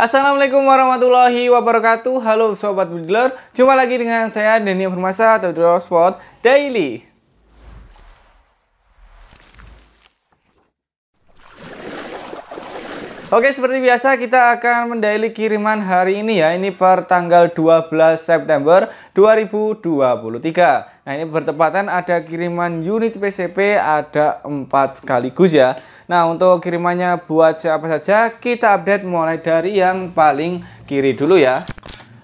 Assalamualaikum warahmatullahi wabarakatuh Halo Sobat Budler Jumpa lagi dengan saya Denny Permasa atau Drop Sport Daily Oke, seperti biasa kita akan mendaily kiriman hari ini ya. Ini per tanggal 12 September 2023. Nah, ini bertepatan ada kiriman unit PCP ada 4 sekaligus ya. Nah untuk kirimannya buat siapa saja kita update mulai dari yang paling kiri dulu ya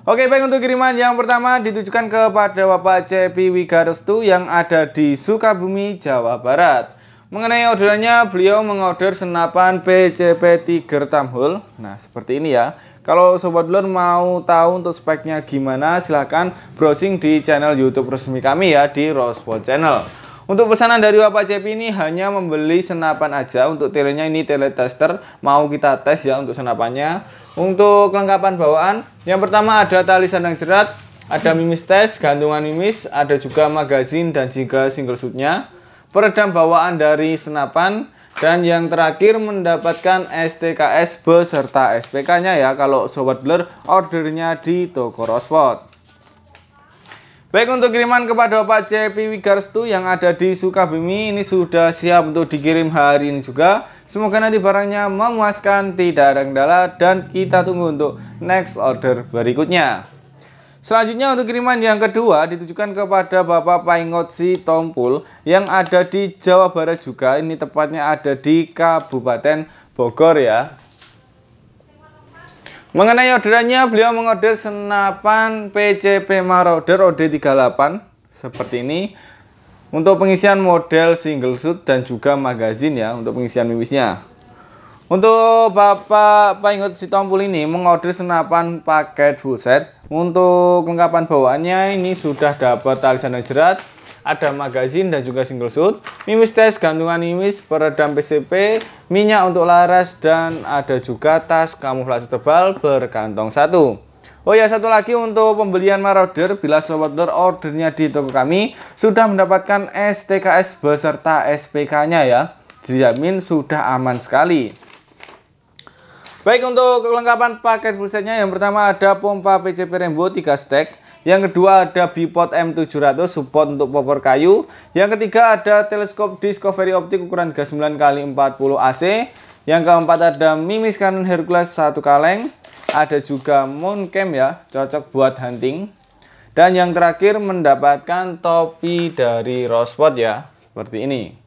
Oke baik untuk kiriman yang pertama ditujukan kepada Bapak Cepi Wigarestu yang ada di Sukabumi, Jawa Barat Mengenai orderannya beliau mengorder senapan PCP Tiger Tamhul Nah seperti ini ya Kalau Sobat Dulur mau tahu untuk speknya gimana silahkan browsing di channel Youtube resmi kami ya di Rosewood Channel untuk pesanan dari Bapak Cep ini hanya membeli senapan aja. Untuk telenya ini tele tester mau kita tes ya untuk senapannya. Untuk kelengkapan bawaan, yang pertama ada tali sandang jerat, ada mimis tes, gantungan mimis, ada juga magazin dan juga single shootnya. Peredam bawaan dari senapan, dan yang terakhir mendapatkan STKS beserta SPK-nya ya kalau Sobat Blur ordernya di toko Rosport. Baik untuk kiriman kepada Pak Cepi Wigarstu yang ada di Sukabumi ini sudah siap untuk dikirim hari ini juga. Semoga nanti barangnya memuaskan, tidak ada kendala dan kita tunggu untuk next order berikutnya. Selanjutnya untuk kiriman yang kedua ditujukan kepada Bapak Paingotsi Tompul yang ada di Jawa Barat juga. Ini tepatnya ada di Kabupaten Bogor ya. Mengenai orderannya, beliau mengorder senapan PCP Marauder OD38 seperti ini. Untuk pengisian model single shoot dan juga magazin ya untuk pengisian mimisnya. Untuk Bapak si Tompul ini mengorder senapan paket full set. Untuk kelengkapan bawaannya ini sudah dapat tali sandal jerat, ada magazine dan juga single shoot, mimis tes gantungan mimis, peredam PCP, minyak untuk laras, dan ada juga tas kamuflase tebal berkantong satu. Oh ya, satu lagi untuk pembelian Marauder, bila sobat order ordernya di toko kami, sudah mendapatkan STKS beserta SPK-nya ya. Dijamin sudah aman sekali. Baik, untuk kelengkapan paket pulsanya yang pertama ada pompa PCP rembo 3 stack, yang kedua ada bipod M700 support untuk popor kayu. Yang ketiga ada teleskop Discovery Optik ukuran 39 kali 40 AC. Yang keempat ada mimis kanan Hercules satu kaleng. Ada juga moon cam ya, cocok buat hunting. Dan yang terakhir mendapatkan topi dari Rosebud ya, seperti ini.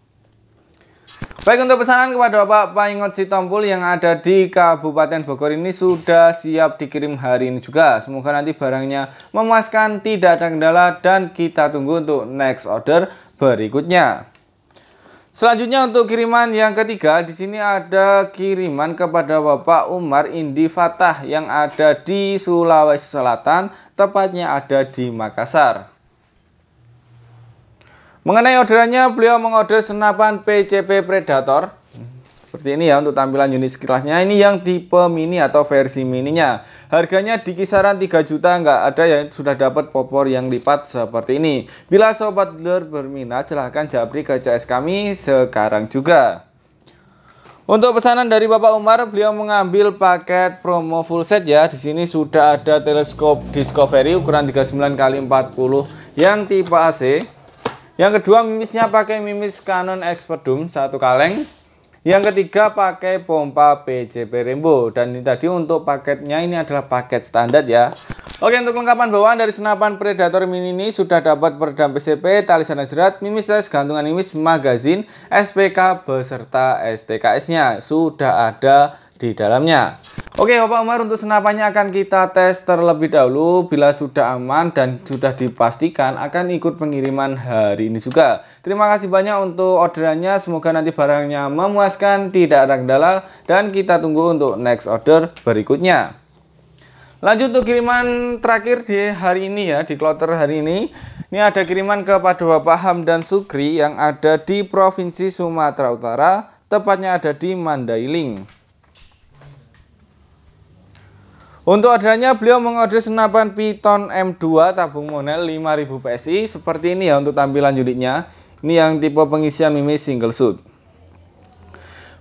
Baik untuk pesanan kepada Bapak Paingot Sitompul yang ada di Kabupaten Bogor ini sudah siap dikirim hari ini juga. Semoga nanti barangnya memuaskan, tidak ada kendala dan kita tunggu untuk next order berikutnya. Selanjutnya untuk kiriman yang ketiga di sini ada kiriman kepada Bapak Umar Indi Fatah yang ada di Sulawesi Selatan, tepatnya ada di Makassar. Mengenai orderannya, beliau mengorder senapan PCP Predator. Seperti ini ya untuk tampilan unit sekilasnya. Ini yang tipe mini atau versi mininya. Harganya di kisaran 3 juta nggak ada yang sudah dapat popor yang lipat seperti ini. Bila sobat dealer berminat, silahkan japri ke CS kami sekarang juga. Untuk pesanan dari Bapak Umar, beliau mengambil paket promo full set ya. Di sini sudah ada teleskop Discovery ukuran 39 x 40 yang tipe AC. Yang kedua mimisnya pakai mimis Canon Expertum satu kaleng. Yang ketiga pakai pompa PJP Rembo. dan ini tadi untuk paketnya ini adalah paket standar ya. Oke untuk kelengkapan bawaan dari senapan Predator Mini ini sudah dapat peredam PCP, tali sana jerat, mimis tes, gantungan mimis, magazin, SPK beserta STKS-nya sudah ada di dalamnya. Oke Bapak Umar untuk senapannya akan kita tes terlebih dahulu Bila sudah aman dan sudah dipastikan akan ikut pengiriman hari ini juga Terima kasih banyak untuk orderannya Semoga nanti barangnya memuaskan tidak ada kendala Dan kita tunggu untuk next order berikutnya Lanjut untuk kiriman terakhir di hari ini ya Di kloter hari ini Ini ada kiriman kepada Bapak Hamdan Sukri Yang ada di Provinsi Sumatera Utara Tepatnya ada di Mandailing Untuk adanya, beliau mengorder senapan Python M2 tabung monel 5000 PSI seperti ini ya untuk tampilan unitnya. Ini yang tipe pengisian mimi single shoot.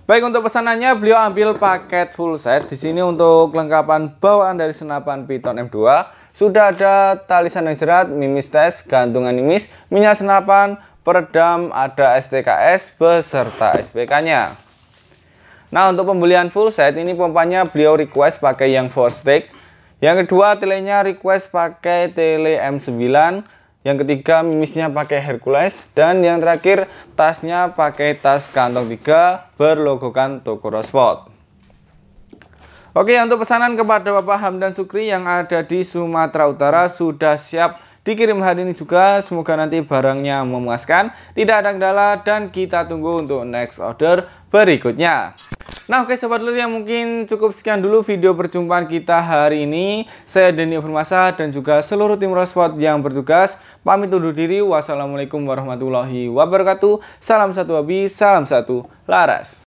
Baik untuk pesanannya beliau ambil paket full set. Di sini untuk kelengkapan bawaan dari senapan Python M2 sudah ada tali sandang jerat, mimis tes, gantungan mimis, minyak senapan, peredam, ada STKS beserta SPK-nya. Nah untuk pembelian full set ini pompanya beliau request pakai yang four stick. Yang kedua telenya request pakai tele M9. Yang ketiga mimisnya pakai Hercules dan yang terakhir tasnya pakai tas kantong 3 berlogokan Tokoro Sport. Oke untuk pesanan kepada Bapak Hamdan Sukri yang ada di Sumatera Utara sudah siap dikirim hari ini juga semoga nanti barangnya memuaskan tidak ada kendala dan kita tunggu untuk next order berikutnya Nah oke sobat lur yang mungkin cukup sekian dulu video perjumpaan kita hari ini. Saya Denny Firmasa dan juga seluruh tim Rosport yang bertugas. Pamit undur diri. Wassalamualaikum warahmatullahi wabarakatuh. Salam satu hobi, salam satu laras.